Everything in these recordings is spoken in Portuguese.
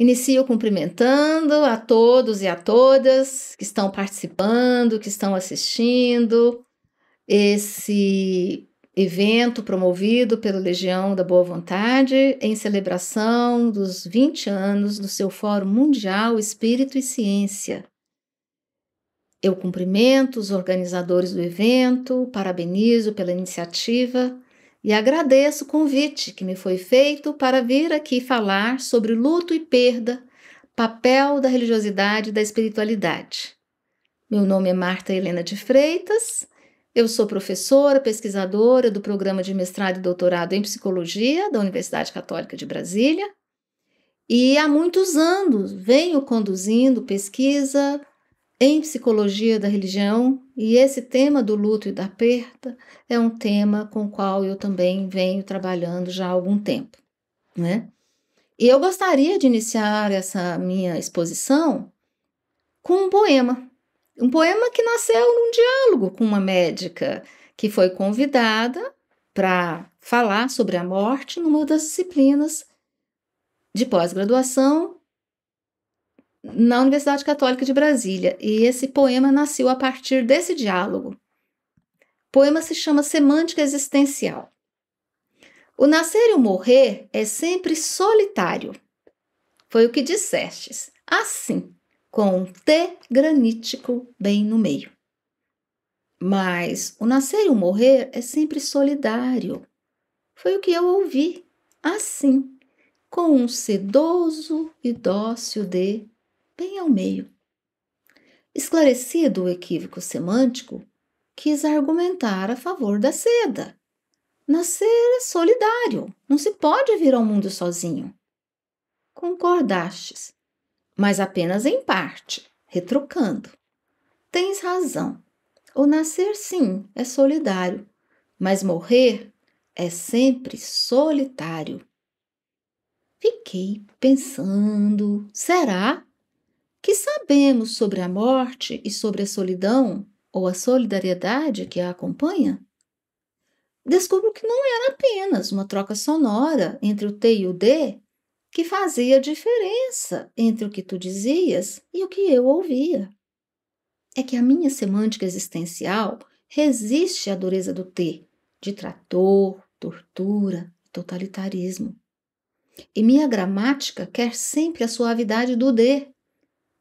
Inicio cumprimentando a todos e a todas que estão participando, que estão assistindo esse evento promovido pela Legião da Boa Vontade em celebração dos 20 anos do seu Fórum Mundial Espírito e Ciência. Eu cumprimento os organizadores do evento, parabenizo pela iniciativa e agradeço o convite que me foi feito para vir aqui falar sobre luto e perda, papel da religiosidade e da espiritualidade. Meu nome é Marta Helena de Freitas, eu sou professora, pesquisadora do programa de mestrado e doutorado em psicologia da Universidade Católica de Brasília. E há muitos anos venho conduzindo pesquisa em psicologia da religião, e esse tema do luto e da perda é um tema com o qual eu também venho trabalhando já há algum tempo, né? E eu gostaria de iniciar essa minha exposição com um poema. Um poema que nasceu num diálogo com uma médica que foi convidada para falar sobre a morte numa das disciplinas de pós-graduação na Universidade Católica de Brasília, e esse poema nasceu a partir desse diálogo. O poema se chama Semântica Existencial. O nascer e o morrer é sempre solitário. Foi o que dissestes, assim, com um T granítico bem no meio. Mas o nascer e o morrer é sempre solidário. Foi o que eu ouvi, assim, com um sedoso e dócil de bem ao meio. Esclarecido o equívoco semântico, quis argumentar a favor da seda. Nascer é solidário, não se pode vir ao mundo sozinho. Concordastes, mas apenas em parte, retrucando. Tens razão. O nascer, sim, é solidário, mas morrer é sempre solitário. Fiquei pensando, será? que sabemos sobre a morte e sobre a solidão ou a solidariedade que a acompanha? Descubro que não era apenas uma troca sonora entre o T e o D que fazia a diferença entre o que tu dizias e o que eu ouvia. É que a minha semântica existencial resiste à dureza do T, de trator, tortura, totalitarismo. E minha gramática quer sempre a suavidade do D,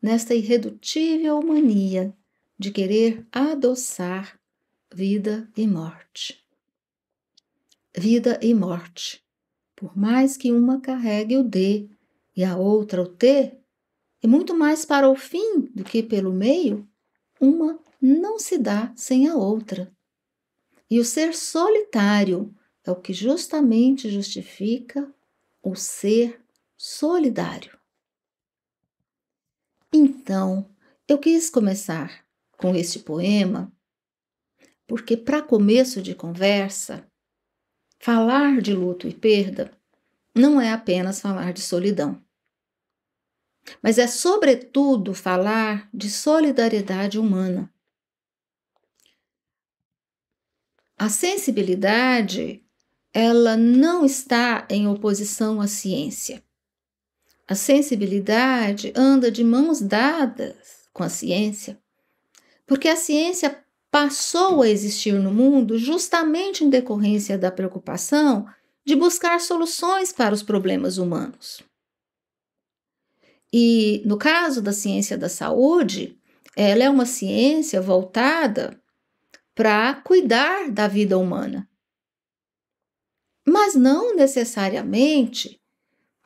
nesta irredutível mania de querer adoçar vida e morte. Vida e morte, por mais que uma carregue o D e a outra o T, e é muito mais para o fim do que pelo meio, uma não se dá sem a outra. E o ser solitário é o que justamente justifica o ser solidário. Então, eu quis começar com este poema porque, para começo de conversa, falar de luto e perda não é apenas falar de solidão, mas é, sobretudo, falar de solidariedade humana. A sensibilidade, ela não está em oposição à ciência. A sensibilidade anda de mãos dadas com a ciência, porque a ciência passou a existir no mundo justamente em decorrência da preocupação de buscar soluções para os problemas humanos. E no caso da ciência da saúde, ela é uma ciência voltada para cuidar da vida humana, mas não necessariamente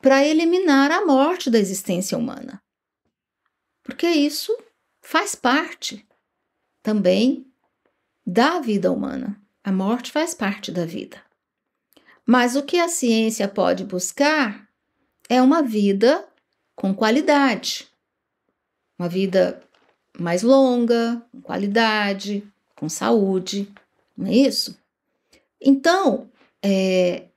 para eliminar a morte da existência humana. Porque isso faz parte também da vida humana. A morte faz parte da vida. Mas o que a ciência pode buscar é uma vida com qualidade, uma vida mais longa, com qualidade, com saúde, não é isso? Então, é,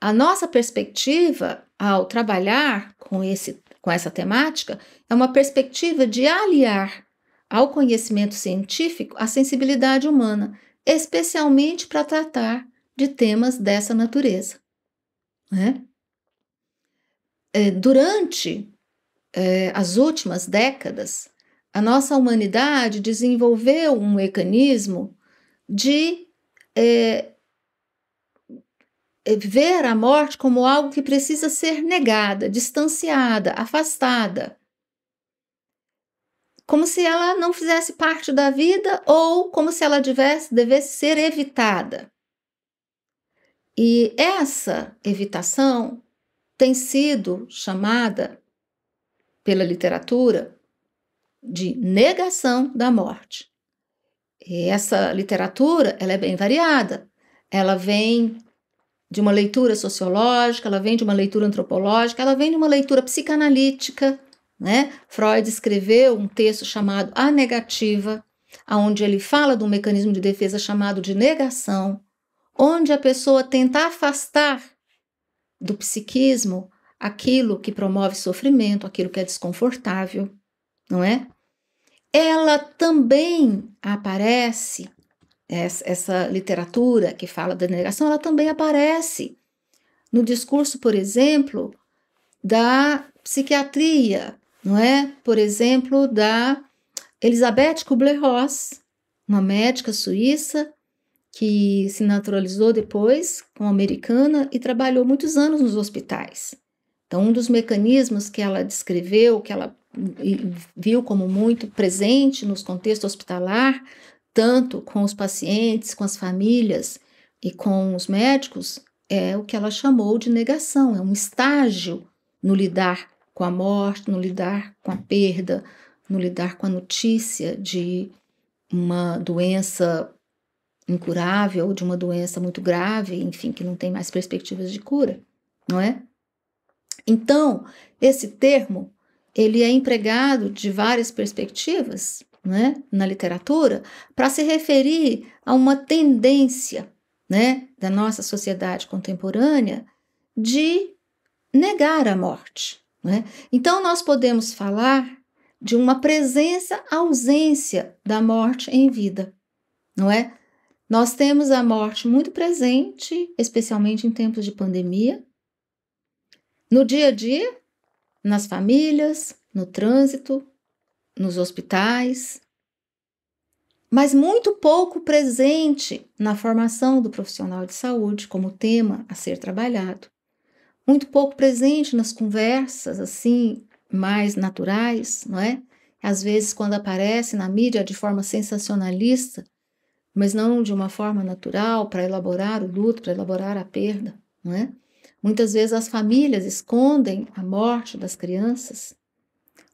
a nossa perspectiva ao trabalhar com, esse, com essa temática é uma perspectiva de aliar ao conhecimento científico a sensibilidade humana, especialmente para tratar de temas dessa natureza. Né? É, durante é, as últimas décadas, a nossa humanidade desenvolveu um mecanismo de é, é, ver a morte como algo que precisa ser negada, distanciada, afastada. Como se ela não fizesse parte da vida ou como se ela tivesse, devesse ser evitada. E essa evitação tem sido chamada pela literatura de negação da morte. E essa literatura ela é bem variada. Ela vem de uma leitura sociológica, ela vem de uma leitura antropológica, ela vem de uma leitura psicanalítica. Né? Freud escreveu um texto chamado A Negativa, onde ele fala de um mecanismo de defesa chamado de negação, onde a pessoa tenta afastar do psiquismo aquilo que promove sofrimento, aquilo que é desconfortável, não é? Ela também aparece essa literatura que fala da negação, ela também aparece no discurso, por exemplo, da psiquiatria, não é? Por exemplo, da Elizabeth Kubler-Ross, uma médica suíça que se naturalizou depois como americana e trabalhou muitos anos nos hospitais. Então, um dos mecanismos que ela descreveu, que ela viu como muito presente nos contextos hospitalar, tanto com os pacientes, com as famílias e com os médicos, é o que ela chamou de negação, é um estágio no lidar com a morte, no lidar com a perda, no lidar com a notícia de uma doença incurável, de uma doença muito grave, enfim, que não tem mais perspectivas de cura, não é? Então, esse termo, ele é empregado de várias perspectivas, né, na literatura para se referir a uma tendência né, da nossa sociedade contemporânea de negar a morte. Né? Então, nós podemos falar de uma presença ausência da morte em vida, não é? Nós temos a morte muito presente, especialmente em tempos de pandemia, no dia a dia, nas famílias, no trânsito, nos hospitais, mas muito pouco presente na formação do profissional de saúde como tema a ser trabalhado. Muito pouco presente nas conversas assim mais naturais, não é? Às vezes quando aparece na mídia de forma sensacionalista, mas não de uma forma natural para elaborar o luto, para elaborar a perda, não é? Muitas vezes as famílias escondem a morte das crianças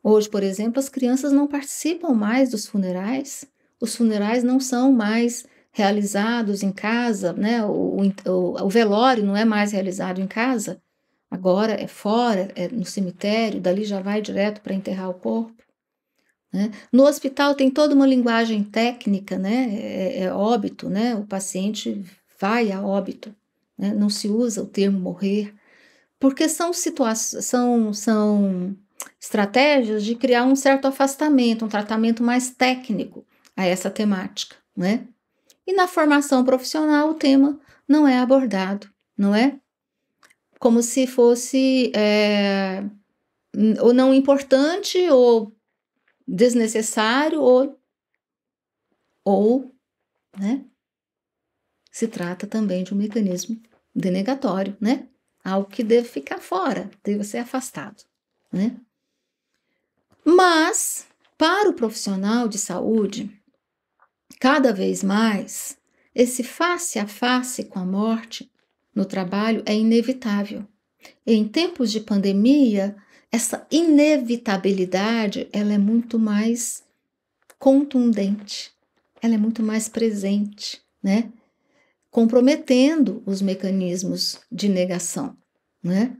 Hoje, por exemplo, as crianças não participam mais dos funerais, os funerais não são mais realizados em casa, né? O, o, o velório não é mais realizado em casa, agora é fora, é no cemitério, dali já vai direto para enterrar o corpo. Né? No hospital tem toda uma linguagem técnica, né? É, é óbito, né? O paciente vai a óbito, né? não se usa o termo morrer, porque são situações, são, são estratégias de criar um certo afastamento, um tratamento mais técnico a essa temática, né? E na formação profissional o tema não é abordado, não é? Como se fosse é, ou não importante ou desnecessário ou ou, né? Se trata também de um mecanismo denegatório, né? Algo que deve ficar fora, deve ser afastado, né? Mas, para o profissional de saúde, cada vez mais, esse face a face com a morte no trabalho é inevitável. E em tempos de pandemia, essa inevitabilidade ela é muito mais contundente, ela é muito mais presente, né? Comprometendo os mecanismos de negação, né?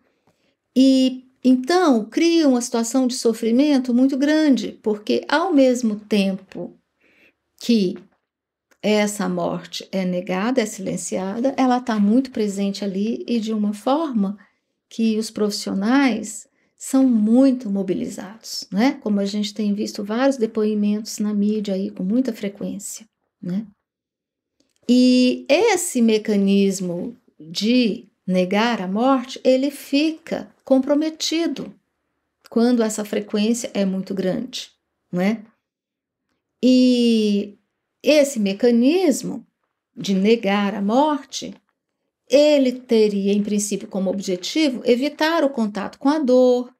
E então, cria uma situação de sofrimento muito grande, porque ao mesmo tempo que essa morte é negada, é silenciada, ela está muito presente ali e de uma forma que os profissionais são muito mobilizados, né? Como a gente tem visto vários depoimentos na mídia aí com muita frequência, né? E esse mecanismo de negar a morte, ele fica comprometido quando essa frequência é muito grande, não é? E esse mecanismo de negar a morte, ele teria em princípio como objetivo evitar o contato com a dor,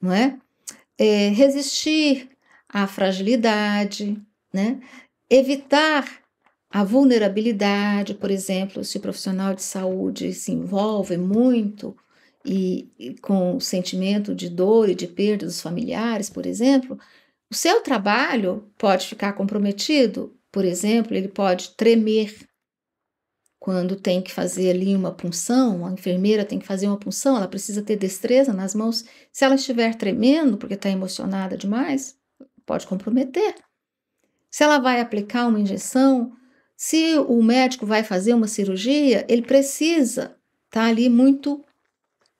não é? é resistir à fragilidade, né? Evitar a vulnerabilidade, por exemplo, se o profissional de saúde se envolve muito e, e com o sentimento de dor e de perda dos familiares, por exemplo, o seu trabalho pode ficar comprometido. Por exemplo, ele pode tremer quando tem que fazer ali uma punção, a enfermeira tem que fazer uma punção, ela precisa ter destreza nas mãos. Se ela estiver tremendo porque está emocionada demais, pode comprometer. Se ela vai aplicar uma injeção, se o médico vai fazer uma cirurgia, ele precisa estar tá ali muito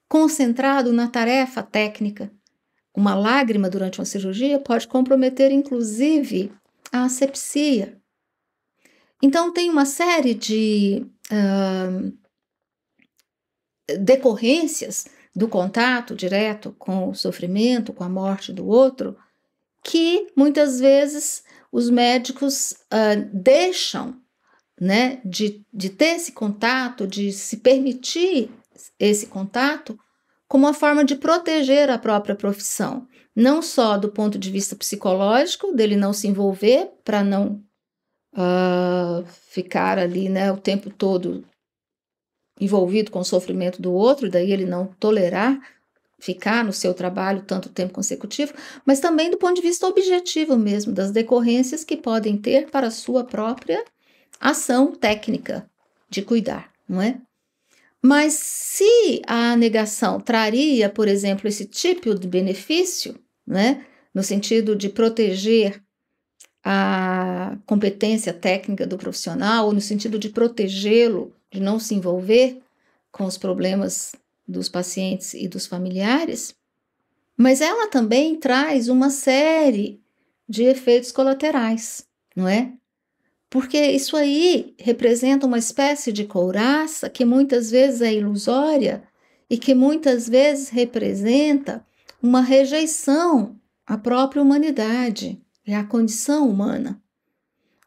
concentrado na tarefa técnica. Uma lágrima durante uma cirurgia pode comprometer, inclusive, a asepsia. Então, tem uma série de uh, decorrências do contato direto com o sofrimento, com a morte do outro, que muitas vezes os médicos uh, deixam né, de, de ter esse contato, de se permitir esse contato, como uma forma de proteger a própria profissão, não só do ponto de vista psicológico, dele não se envolver para não uh, ficar ali né, o tempo todo envolvido com o sofrimento do outro, daí ele não tolerar ficar no seu trabalho tanto tempo consecutivo, mas também do ponto de vista objetivo mesmo, das decorrências que podem ter para a sua própria ação técnica de cuidar, não é? Mas se a negação traria, por exemplo, esse tipo de benefício, né, no sentido de proteger a competência técnica do profissional, ou no sentido de protegê-lo, de não se envolver com os problemas dos pacientes e dos familiares, mas ela também traz uma série de efeitos colaterais, não é? porque isso aí representa uma espécie de couraça que muitas vezes é ilusória e que muitas vezes representa uma rejeição à própria humanidade e é à condição humana.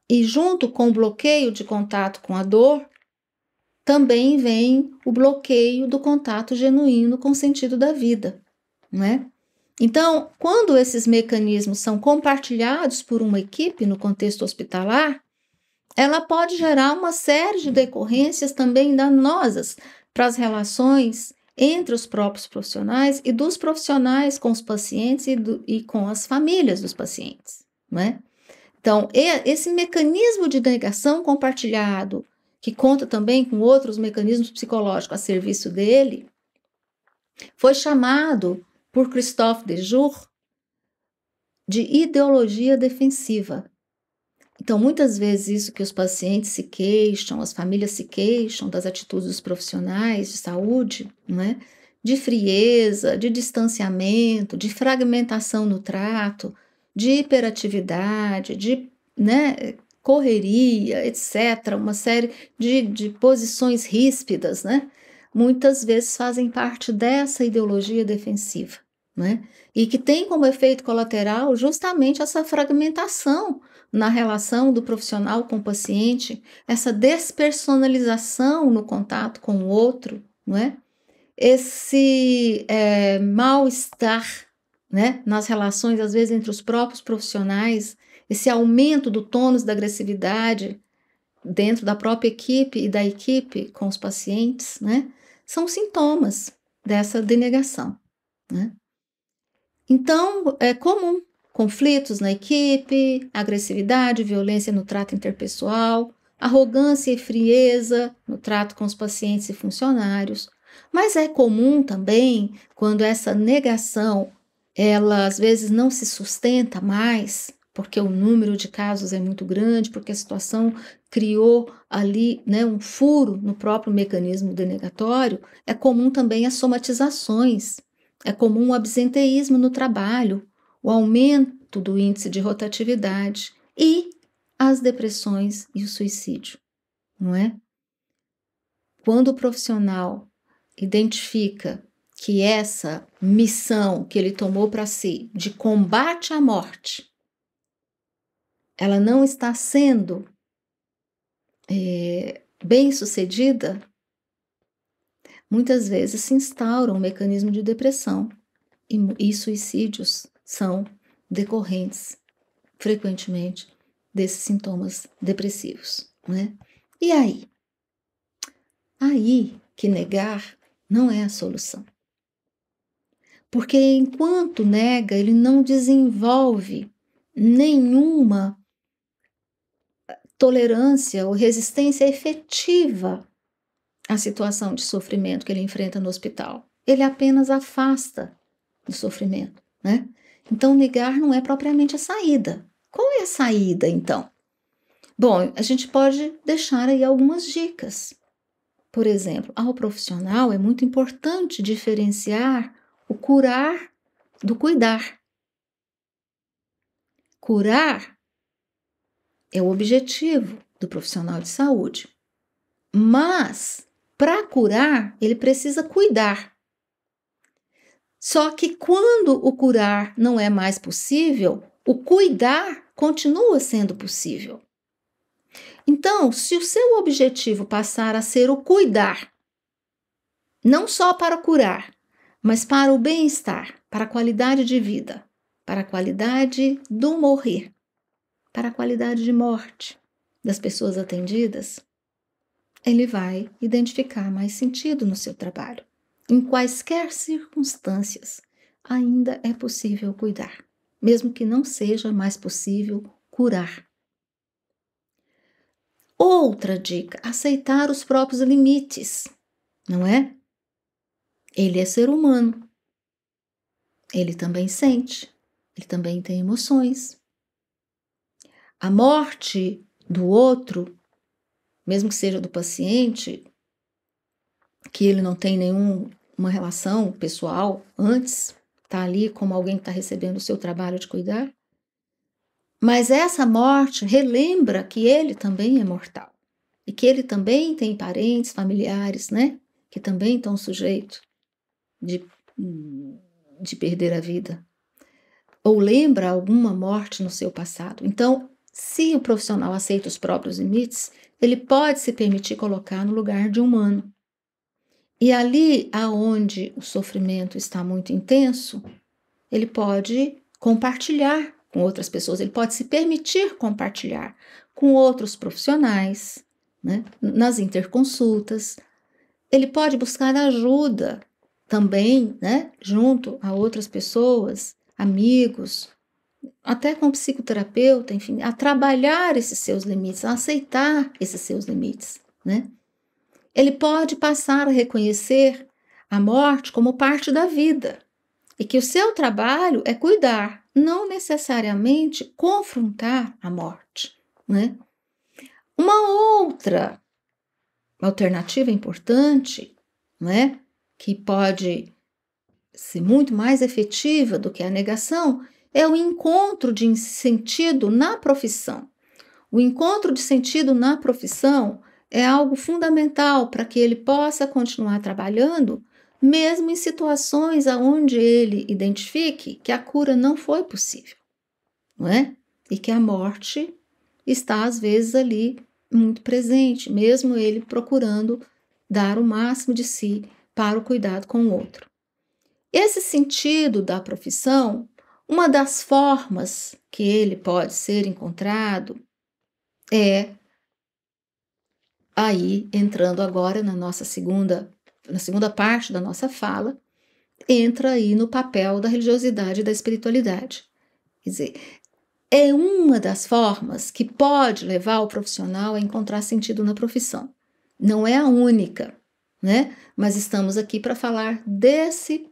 E junto com o bloqueio de contato com a dor, também vem o bloqueio do contato genuíno com o sentido da vida, né? Então, quando esses mecanismos são compartilhados por uma equipe no contexto hospitalar, ela pode gerar uma série de decorrências também danosas para as relações entre os próprios profissionais e dos profissionais com os pacientes e, do, e com as famílias dos pacientes, né? Então, esse mecanismo de negação compartilhado, que conta também com outros mecanismos psicológicos a serviço dele, foi chamado por Christophe Dejour de ideologia defensiva. Então, muitas vezes, isso que os pacientes se queixam, as famílias se queixam das atitudes dos profissionais de saúde, né? de frieza, de distanciamento, de fragmentação no trato, de hiperatividade, de né, correria, etc., uma série de, de posições ríspidas, né? muitas vezes fazem parte dessa ideologia defensiva. Né? E que tem como efeito colateral justamente essa fragmentação na relação do profissional com o paciente, essa despersonalização no contato com o outro, não é? esse é, mal-estar né, nas relações, às vezes, entre os próprios profissionais, esse aumento do tônus da agressividade dentro da própria equipe e da equipe com os pacientes, né, são sintomas dessa denegação. Né? Então, é comum conflitos na equipe, agressividade, violência no trato interpessoal, arrogância e frieza no trato com os pacientes e funcionários. Mas é comum também quando essa negação ela às vezes não se sustenta mais, porque o número de casos é muito grande, porque a situação criou ali né, um furo no próprio mecanismo denegatório, é comum também as somatizações, é comum o absenteísmo no trabalho, o aumento do índice de rotatividade e as depressões e o suicídio, não é? Quando o profissional identifica que essa missão que ele tomou para si de combate à morte, ela não está sendo é, bem sucedida, muitas vezes se instaura um mecanismo de depressão e, e suicídios são decorrentes frequentemente desses sintomas depressivos, né? E aí? Aí que negar não é a solução. Porque enquanto nega, ele não desenvolve nenhuma eh, tolerância ou resistência efetiva à situação de sofrimento que ele enfrenta no hospital. Ele apenas afasta do sofrimento, né? Então, negar não é propriamente a saída. Qual é a saída, então? Bom, a gente pode deixar aí algumas dicas. Por exemplo, ao profissional é muito importante diferenciar o curar do cuidar. Curar é o objetivo do profissional de saúde. Mas, para curar, ele precisa cuidar. Só que quando o curar não é mais possível, o cuidar continua sendo possível. Então, se o seu objetivo passar a ser o cuidar, não só para curar, mas para o bem-estar, para a qualidade de vida, para a qualidade do morrer, para a qualidade de morte das pessoas atendidas, ele vai identificar mais sentido no seu trabalho. Em quaisquer circunstâncias, ainda é possível cuidar, mesmo que não seja mais possível curar. Outra dica: aceitar os próprios limites, não é? Ele é ser humano. Ele também sente, ele também tem emoções. A morte do outro, mesmo que seja do paciente, que ele não tem nenhum uma relação pessoal antes, está ali como alguém que está recebendo o seu trabalho de cuidar. Mas essa morte relembra que ele também é mortal e que ele também tem parentes, familiares, né? Que também estão sujeitos de, de perder a vida. Ou lembra alguma morte no seu passado. Então, se o profissional aceita os próprios limites, ele pode se permitir colocar no lugar de humano. E ali aonde o sofrimento está muito intenso, ele pode compartilhar com outras pessoas, ele pode se permitir compartilhar com outros profissionais, né? nas interconsultas. Ele pode buscar ajuda também, né? junto a outras pessoas, amigos, até com psicoterapeuta, enfim, a trabalhar esses seus limites, a aceitar esses seus limites, né? ele pode passar a reconhecer a morte como parte da vida e que o seu trabalho é cuidar, não necessariamente confrontar a morte. Né? Uma outra alternativa importante, né, que pode ser muito mais efetiva do que a negação, é o encontro de sentido na profissão. O encontro de sentido na profissão é algo fundamental para que ele possa continuar trabalhando, mesmo em situações onde ele identifique que a cura não foi possível, não é? E que a morte está às vezes ali muito presente, mesmo ele procurando dar o máximo de si para o cuidado com o outro. Esse sentido da profissão, uma das formas que ele pode ser encontrado é Aí, entrando agora na nossa segunda, na segunda parte da nossa fala, entra aí no papel da religiosidade e da espiritualidade. Quer dizer, é uma das formas que pode levar o profissional a encontrar sentido na profissão. Não é a única, né? Mas estamos aqui para falar desse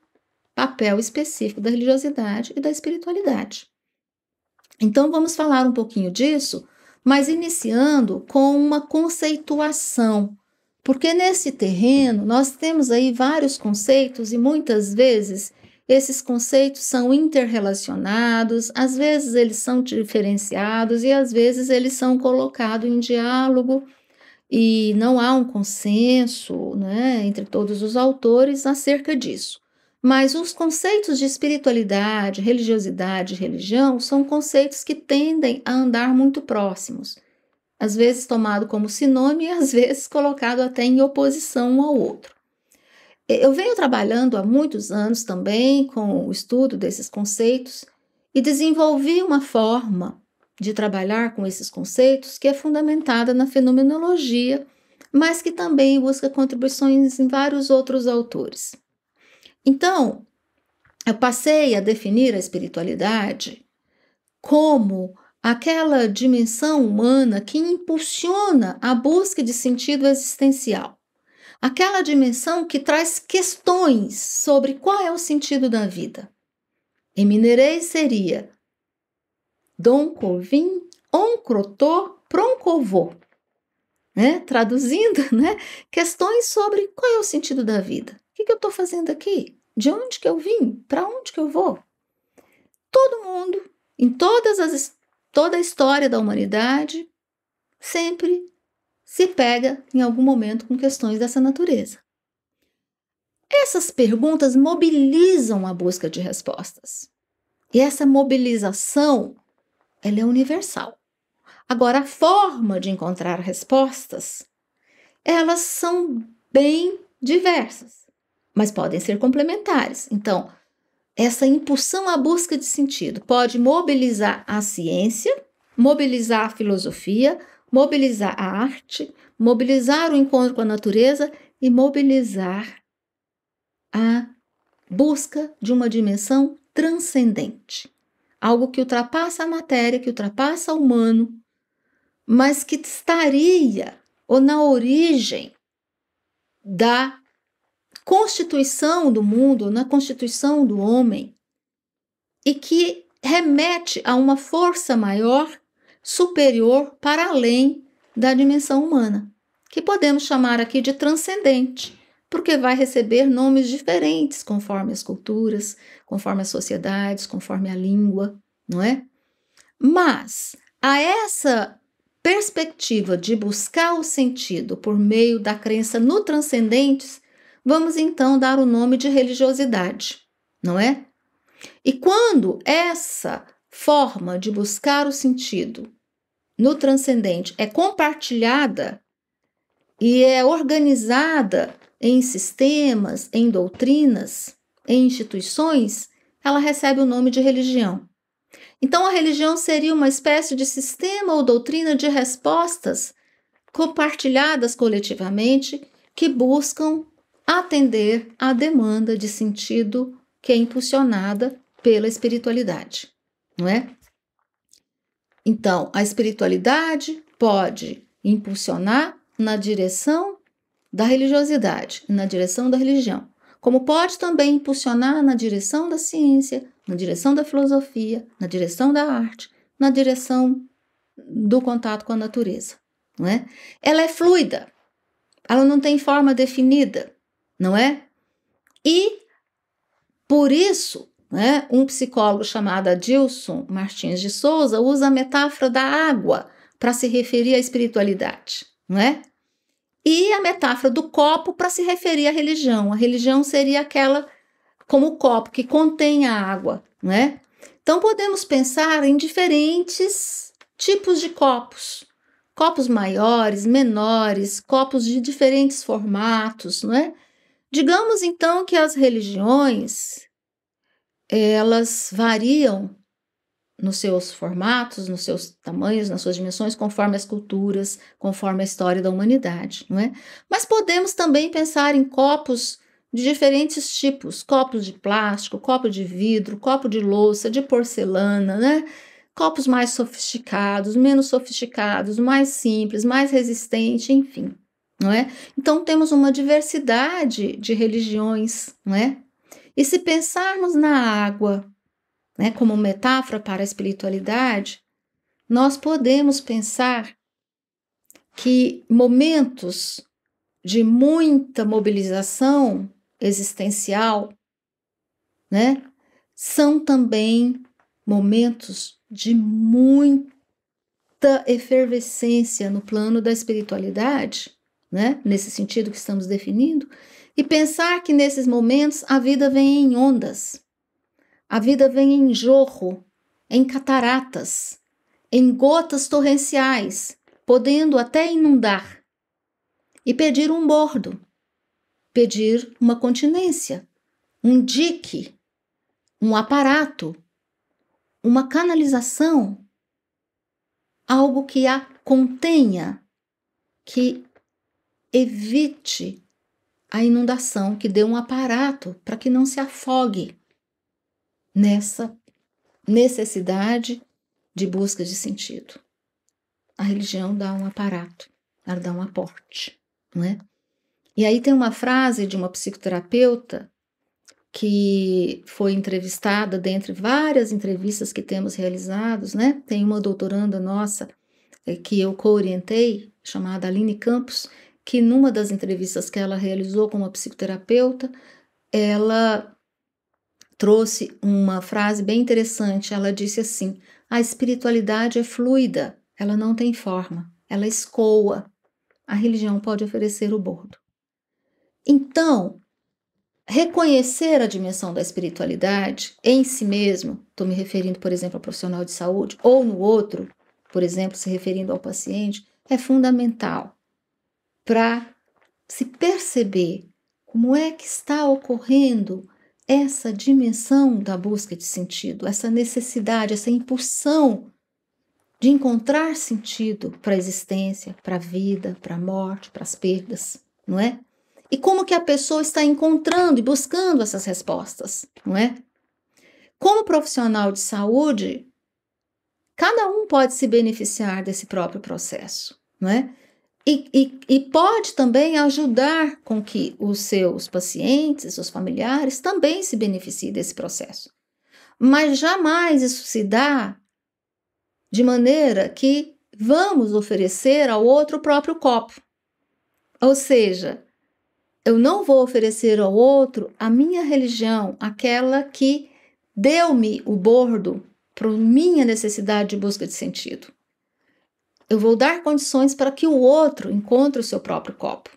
papel específico da religiosidade e da espiritualidade. Então vamos falar um pouquinho disso mas iniciando com uma conceituação, porque nesse terreno nós temos aí vários conceitos e muitas vezes esses conceitos são interrelacionados, às vezes eles são diferenciados e às vezes eles são colocados em diálogo e não há um consenso né, entre todos os autores acerca disso. Mas os conceitos de espiritualidade, religiosidade e religião são conceitos que tendem a andar muito próximos, às vezes tomado como sinônimo e às vezes colocado até em oposição um ao outro. Eu venho trabalhando há muitos anos também com o estudo desses conceitos e desenvolvi uma forma de trabalhar com esses conceitos que é fundamentada na fenomenologia, mas que também busca contribuições em vários outros autores. Então, eu passei a definir a espiritualidade como aquela dimensão humana que impulsiona a busca de sentido existencial. Aquela dimensão que traz questões sobre qual é o sentido da vida. Em minerês seria Don Corvin Oncrotô Proncovô. Né? Traduzindo, né? questões sobre qual é o sentido da vida. O que, que eu estou fazendo aqui? de onde que eu vim, para onde que eu vou. Todo mundo, em todas as toda a história da humanidade, sempre se pega em algum momento com questões dessa natureza. Essas perguntas mobilizam a busca de respostas. E essa mobilização, ela é universal. Agora, a forma de encontrar respostas, elas são bem diversas mas podem ser complementares. Então, essa impulsão à busca de sentido pode mobilizar a ciência, mobilizar a filosofia, mobilizar a arte, mobilizar o encontro com a natureza e mobilizar a busca de uma dimensão transcendente, algo que ultrapassa a matéria, que ultrapassa o humano, mas que estaria ou na origem da constituição do mundo, na constituição do homem, e que remete a uma força maior, superior, para além da dimensão humana, que podemos chamar aqui de transcendente, porque vai receber nomes diferentes conforme as culturas, conforme as sociedades, conforme a língua, não é? Mas a essa perspectiva de buscar o sentido por meio da crença no transcendente vamos então dar o nome de religiosidade, não é? E quando essa forma de buscar o sentido no transcendente é compartilhada e é organizada em sistemas, em doutrinas, em instituições, ela recebe o nome de religião. Então, a religião seria uma espécie de sistema ou doutrina de respostas compartilhadas coletivamente que buscam atender à demanda de sentido que é impulsionada pela espiritualidade, não é? Então, a espiritualidade pode impulsionar na direção da religiosidade, na direção da religião, como pode também impulsionar na direção da ciência, na direção da filosofia, na direção da arte, na direção do contato com a natureza, não é? Ela é fluida. Ela não tem forma definida não é? E por isso, né, um psicólogo chamado Adilson Martins de Souza usa a metáfora da água para se referir à espiritualidade, não é? E a metáfora do copo para se referir à religião. A religião seria aquela como o copo que contém a água, não é? Então podemos pensar em diferentes tipos de copos, copos maiores, menores, copos de diferentes formatos, não é? Digamos então que as religiões elas variam nos seus formatos, nos seus tamanhos, nas suas dimensões, conforme as culturas, conforme a história da humanidade, não é? Mas podemos também pensar em copos de diferentes tipos, copos de plástico, copo de vidro, copo de louça, de porcelana, né? Copos mais sofisticados, menos sofisticados, mais simples, mais resistente, enfim não é? Então temos uma diversidade de religiões, não é? E se pensarmos na água, né, como metáfora para a espiritualidade, nós podemos pensar que momentos de muita mobilização existencial, né, são também momentos de muita efervescência no plano da espiritualidade né? nesse sentido que estamos definindo, e pensar que nesses momentos a vida vem em ondas, a vida vem em jorro, em cataratas, em gotas torrenciais, podendo até inundar, e pedir um bordo, pedir uma continência, um dique, um aparato, uma canalização, algo que a contenha, que evite a inundação, que dê um aparato para que não se afogue nessa necessidade de busca de sentido. A religião dá um aparato, ela dá um aporte, não é? E aí tem uma frase de uma psicoterapeuta que foi entrevistada dentre várias entrevistas que temos realizados, né? Tem uma doutoranda nossa eh, que eu co-orientei, chamada Aline Campos, que numa das entrevistas que ela realizou com uma psicoterapeuta, ela trouxe uma frase bem interessante. Ela disse assim: a espiritualidade é fluida, ela não tem forma, ela escoa. A religião pode oferecer o bordo. Então, reconhecer a dimensão da espiritualidade em si mesmo, estou me referindo, por exemplo, ao profissional de saúde, ou no outro, por exemplo, se referindo ao paciente, é fundamental para se perceber como é que está ocorrendo essa dimensão da busca de sentido, essa necessidade, essa impulsão de encontrar sentido para a existência, para a vida, para a morte, para as perdas, não é? E como que a pessoa está encontrando e buscando essas respostas, não é? Como profissional de saúde, cada um pode se beneficiar desse próprio processo, não é? E, e, e, pode também ajudar com que os seus pacientes, os familiares, também se beneficiem desse processo. Mas jamais isso se dá de maneira que vamos oferecer ao outro o próprio copo. Ou seja, eu não vou oferecer ao outro a minha religião, aquela que deu-me o bordo para minha necessidade de busca de sentido. Eu vou dar condições para que o outro encontre o seu próprio copo.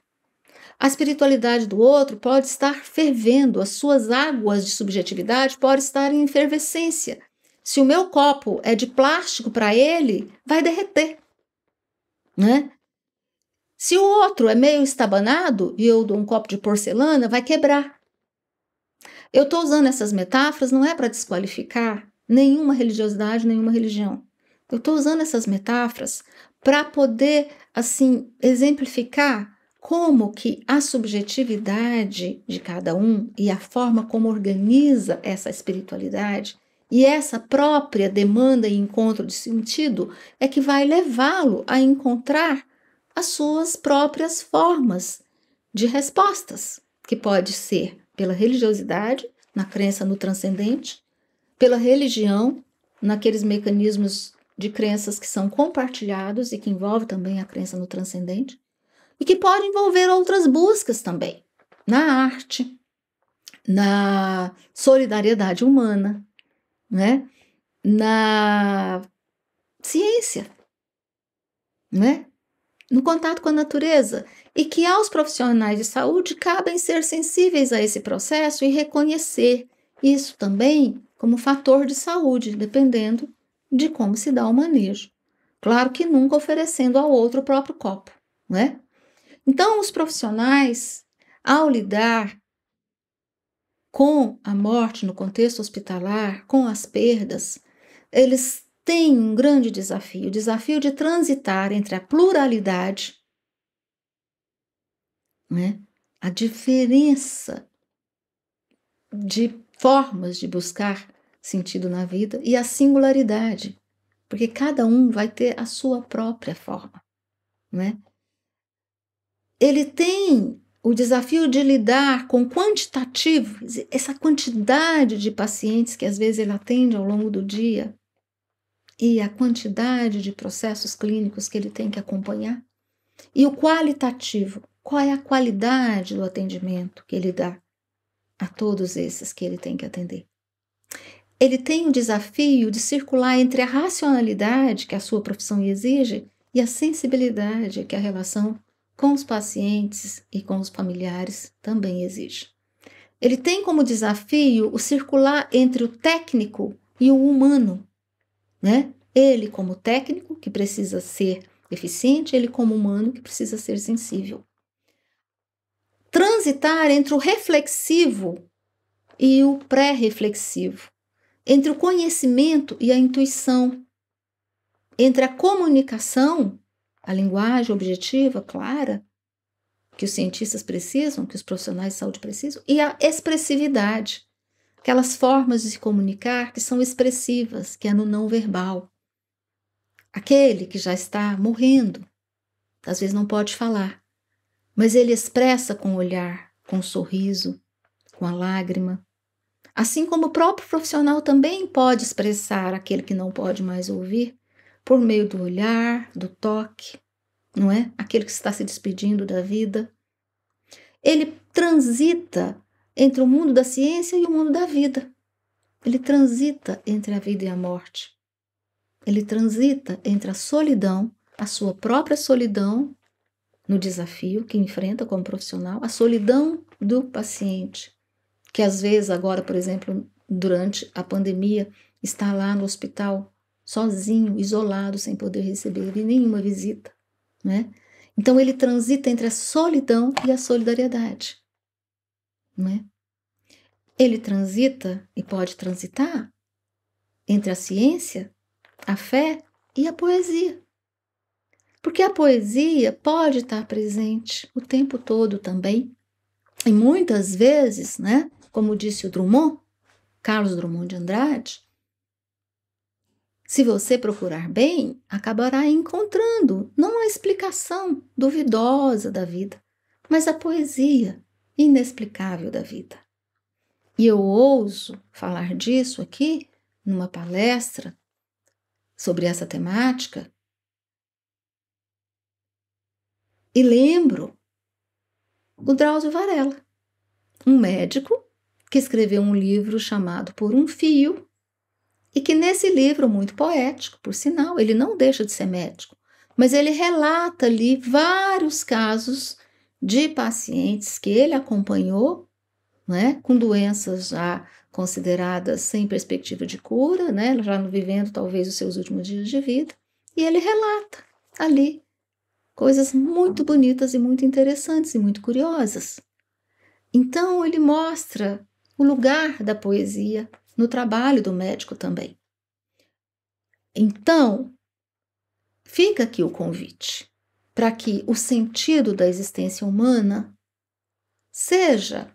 A espiritualidade do outro pode estar fervendo, as suas águas de subjetividade podem estar em efervescência. Se o meu copo é de plástico para ele, vai derreter. Né? Se o outro é meio estabanado e eu dou um copo de porcelana, vai quebrar. Eu estou usando essas metáforas não é para desqualificar nenhuma religiosidade, nenhuma religião. Eu estou usando essas metáforas para poder, assim, exemplificar como que a subjetividade de cada um e a forma como organiza essa espiritualidade e essa própria demanda e encontro de sentido é que vai levá-lo a encontrar as suas próprias formas de respostas, que pode ser pela religiosidade, na crença no transcendente, pela religião, naqueles mecanismos de crenças que são compartilhados e que envolve também a crença no transcendente e que pode envolver outras buscas também na arte, na solidariedade humana, né? Na ciência, né? No contato com a natureza e que aos profissionais de saúde cabem ser sensíveis a esse processo e reconhecer isso também como fator de saúde, dependendo de como se dá o manejo. Claro que nunca oferecendo ao outro o próprio copo, né? Então, os profissionais, ao lidar com a morte no contexto hospitalar, com as perdas, eles têm um grande desafio, o desafio de transitar entre a pluralidade, né? a diferença de formas de buscar sentido na vida e a singularidade, porque cada um vai ter a sua própria forma, né? Ele tem o desafio de lidar com quantitativo, essa quantidade de pacientes que às vezes ele atende ao longo do dia e a quantidade de processos clínicos que ele tem que acompanhar, e o qualitativo, qual é a qualidade do atendimento que ele dá a todos esses que ele tem que atender ele tem o desafio de circular entre a racionalidade que a sua profissão exige e a sensibilidade que a relação com os pacientes e com os familiares também exige. Ele tem como desafio o circular entre o técnico e o humano, né? Ele como técnico que precisa ser eficiente, ele como humano que precisa ser sensível. Transitar entre o reflexivo e o pré-reflexivo, entre o conhecimento e a intuição, entre a comunicação, a linguagem objetiva, clara, que os cientistas precisam, que os profissionais de saúde precisam, e a expressividade, aquelas formas de se comunicar que são expressivas, que é no não verbal. Aquele que já está morrendo, às vezes não pode falar, mas ele expressa com o olhar, com o sorriso, com a lágrima, Assim como o próprio profissional também pode expressar aquele que não pode mais ouvir por meio do olhar, do toque, não é? Aquele que está se despedindo da vida. Ele transita entre o mundo da ciência e o mundo da vida. Ele transita entre a vida e a morte. Ele transita entre a solidão, a sua própria solidão, no desafio que enfrenta como profissional, a solidão do paciente que às vezes agora, por exemplo, durante a pandemia, está lá no hospital sozinho, isolado, sem poder receber nenhuma visita, né? Então ele transita entre a solidão e a solidariedade, é? Ele transita e pode transitar entre a ciência, a fé e a poesia. Porque a poesia pode estar presente o tempo todo também. E muitas vezes, né, como disse o Drummond, Carlos Drummond de Andrade, se você procurar bem, acabará encontrando não a explicação duvidosa da vida, mas a poesia inexplicável da vida. E eu ouso falar disso aqui numa palestra sobre essa temática. E lembro o Drauzio Varela, um médico que escreveu um livro chamado Por um Fio, e que nesse livro, muito poético, por sinal, ele não deixa de ser médico, mas ele relata ali vários casos de pacientes que ele acompanhou, né, com doenças já consideradas sem perspectiva de cura, né, já vivendo talvez os seus últimos dias de vida, e ele relata ali coisas muito bonitas e muito interessantes e muito curiosas. Então ele mostra o lugar da poesia no trabalho do médico também. Então, fica aqui o convite para que o sentido da existência humana seja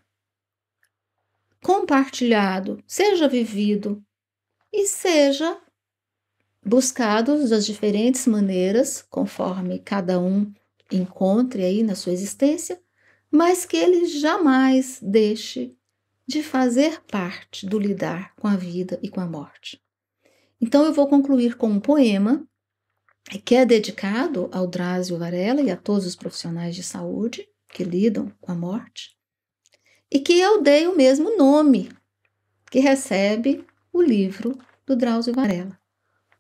compartilhado, seja vivido e seja buscado das diferentes maneiras, conforme cada um encontre aí na sua existência, mas que ele jamais deixe de fazer parte do lidar com a vida e com a morte. Então eu vou concluir com um poema que é dedicado ao Drásio Varela e a todos os profissionais de saúde que lidam com a morte, e que eu dei o mesmo nome que recebe o livro do Drauzio Varela,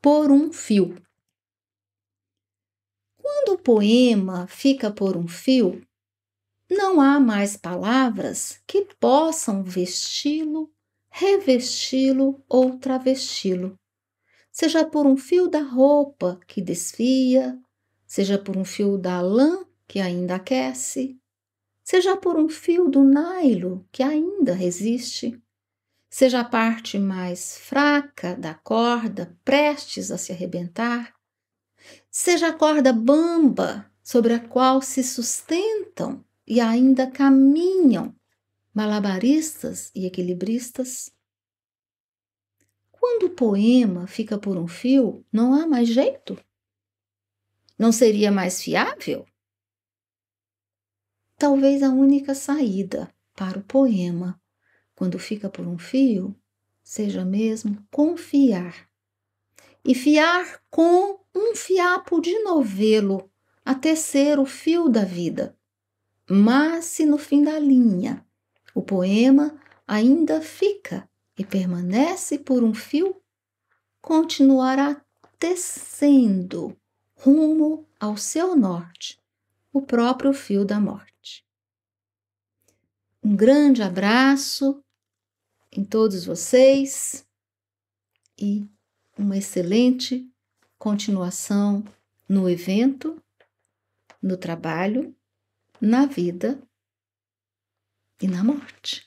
Por um Fio. Quando o poema fica por um fio, não há mais palavras que possam vesti-lo, revesti-lo ou travesti-lo. Seja por um fio da roupa que desfia, seja por um fio da lã que ainda aquece, seja por um fio do nailo que ainda resiste, seja a parte mais fraca da corda prestes a se arrebentar, seja a corda bamba sobre a qual se sustentam e ainda caminham malabaristas e equilibristas? Quando o poema fica por um fio, não há mais jeito? Não seria mais fiável? Talvez a única saída para o poema, quando fica por um fio, seja mesmo confiar. E fiar com um fiapo de novelo a tecer o fio da vida. Mas se no fim da linha o poema ainda fica e permanece por um fio, continuará tecendo rumo ao seu norte, o próprio fio da morte. Um grande abraço em todos vocês e uma excelente continuação no evento, no trabalho na vida e na morte.